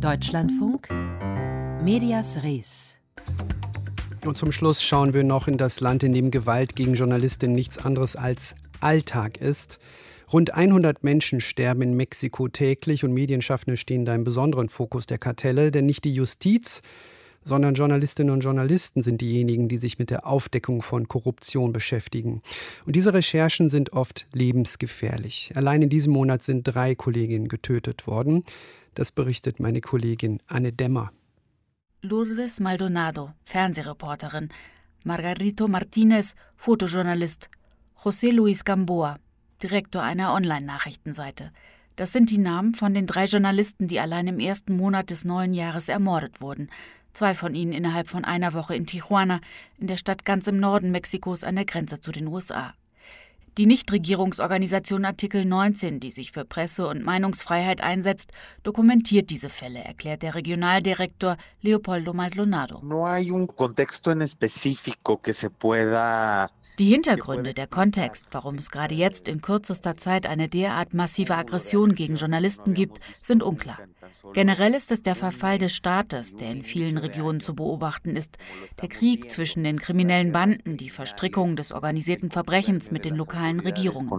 Deutschlandfunk, Medias Res. Und zum Schluss schauen wir noch in das Land, in dem Gewalt gegen Journalistinnen nichts anderes als Alltag ist. Rund 100 Menschen sterben in Mexiko täglich und Medienschaffende stehen da im besonderen Fokus der Kartelle, denn nicht die Justiz, sondern Journalistinnen und Journalisten sind diejenigen, die sich mit der Aufdeckung von Korruption beschäftigen. Und diese Recherchen sind oft lebensgefährlich. Allein in diesem Monat sind drei Kolleginnen getötet worden. Das berichtet meine Kollegin Anne Demmer. Lourdes Maldonado, Fernsehreporterin, Margarito Martinez, Fotojournalist, José Luis Gamboa, Direktor einer Online-Nachrichtenseite. Das sind die Namen von den drei Journalisten, die allein im ersten Monat des neuen Jahres ermordet wurden zwei von ihnen innerhalb von einer Woche in Tijuana, in der Stadt ganz im Norden Mexikos an der Grenze zu den USA. Die Nichtregierungsorganisation Artikel 19, die sich für Presse- und Meinungsfreiheit einsetzt, dokumentiert diese Fälle, erklärt der Regionaldirektor Leopoldo Maldonado. No hay un contexto en específico que se pueda die Hintergründe, der Kontext, warum es gerade jetzt in kürzester Zeit eine derart massive Aggression gegen Journalisten gibt, sind unklar. Generell ist es der Verfall des Staates, der in vielen Regionen zu beobachten ist, der Krieg zwischen den kriminellen Banden, die Verstrickung des organisierten Verbrechens mit den lokalen Regierungen.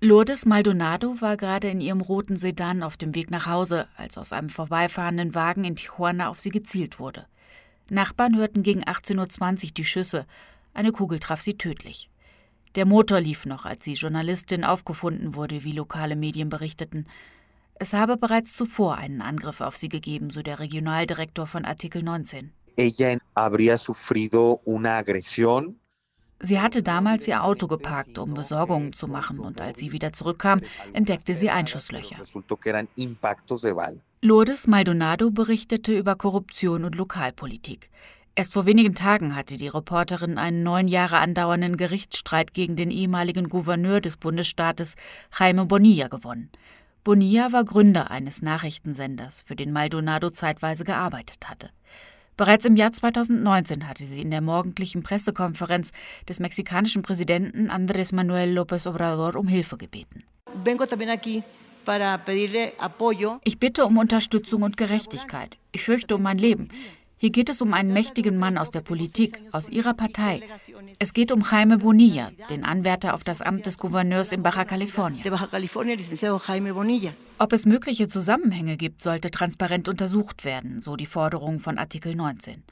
Lourdes Maldonado war gerade in ihrem roten Sedan auf dem Weg nach Hause, als aus einem vorbeifahrenden Wagen in Tijuana auf sie gezielt wurde. Nachbarn hörten gegen 18.20 Uhr die Schüsse. Eine Kugel traf sie tödlich. Der Motor lief noch, als die Journalistin aufgefunden wurde, wie lokale Medien berichteten. Es habe bereits zuvor einen Angriff auf sie gegeben, so der Regionaldirektor von Artikel 19. Ella habría sufrido una agresión Sie hatte damals ihr Auto geparkt, um Besorgungen zu machen, und als sie wieder zurückkam, entdeckte sie Einschusslöcher. Lourdes Maldonado berichtete über Korruption und Lokalpolitik. Erst vor wenigen Tagen hatte die Reporterin einen neun Jahre andauernden Gerichtsstreit gegen den ehemaligen Gouverneur des Bundesstaates Jaime Bonilla gewonnen. Bonilla war Gründer eines Nachrichtensenders, für den Maldonado zeitweise gearbeitet hatte. Bereits im Jahr 2019 hatte sie in der morgendlichen Pressekonferenz des mexikanischen Präsidenten Andrés Manuel López Obrador um Hilfe gebeten. Ich bitte um Unterstützung und Gerechtigkeit. Ich fürchte um mein Leben. Hier geht es um einen mächtigen Mann aus der Politik, aus ihrer Partei. Es geht um Jaime Bonilla, den Anwärter auf das Amt des Gouverneurs in Baja California. Ob es mögliche Zusammenhänge gibt, sollte transparent untersucht werden, so die Forderung von Artikel 19.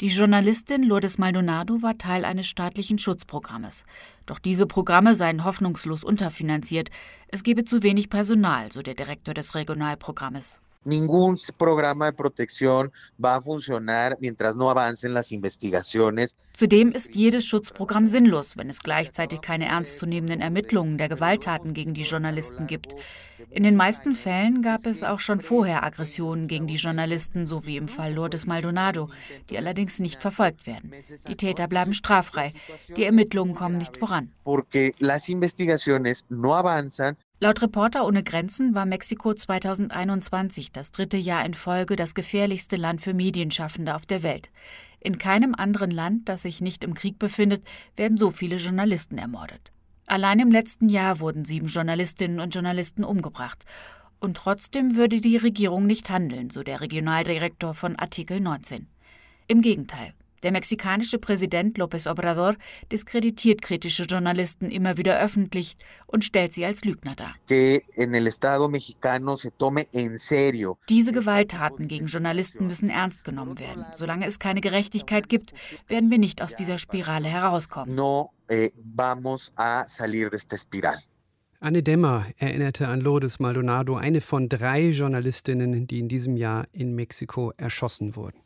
Die Journalistin Lourdes Maldonado war Teil eines staatlichen Schutzprogrammes. Doch diese Programme seien hoffnungslos unterfinanziert. Es gebe zu wenig Personal, so der Direktor des Regionalprogrammes ningún programa de protección va a funcionar mientras no avancen las investigaciones. Zudem ist jedes Schutzprogramm sinnlos, wenn es gleichzeitig keine ernstzunehmenden Ermittlungen der Gewalttaten gegen die Journalisten gibt. In den meisten Fällen gab es auch schon vorher Aggressionen gegen die Journalisten, so wie im Fall Lourdes Maldonado, die allerdings nicht verfolgt werden. Die Täter bleiben straffrei. Die Ermittlungen kommen nicht voran. Porque las investigaciones no avanzan Laut Reporter ohne Grenzen war Mexiko 2021 das dritte Jahr in Folge das gefährlichste Land für Medienschaffende auf der Welt. In keinem anderen Land, das sich nicht im Krieg befindet, werden so viele Journalisten ermordet. Allein im letzten Jahr wurden sieben Journalistinnen und Journalisten umgebracht. Und trotzdem würde die Regierung nicht handeln, so der Regionaldirektor von Artikel 19. Im Gegenteil, der mexikanische Präsident López Obrador diskreditiert kritische Journalisten immer wieder öffentlich und stellt sie als Lügner dar. Diese Gewalttaten gegen Journalisten müssen ernst genommen werden. Solange es keine Gerechtigkeit gibt, werden wir nicht aus dieser Spirale herauskommen. No, eh, vamos a salir de esta Anne Demmer erinnerte an Lourdes Maldonado, eine von drei Journalistinnen, die in diesem Jahr in Mexiko erschossen wurden.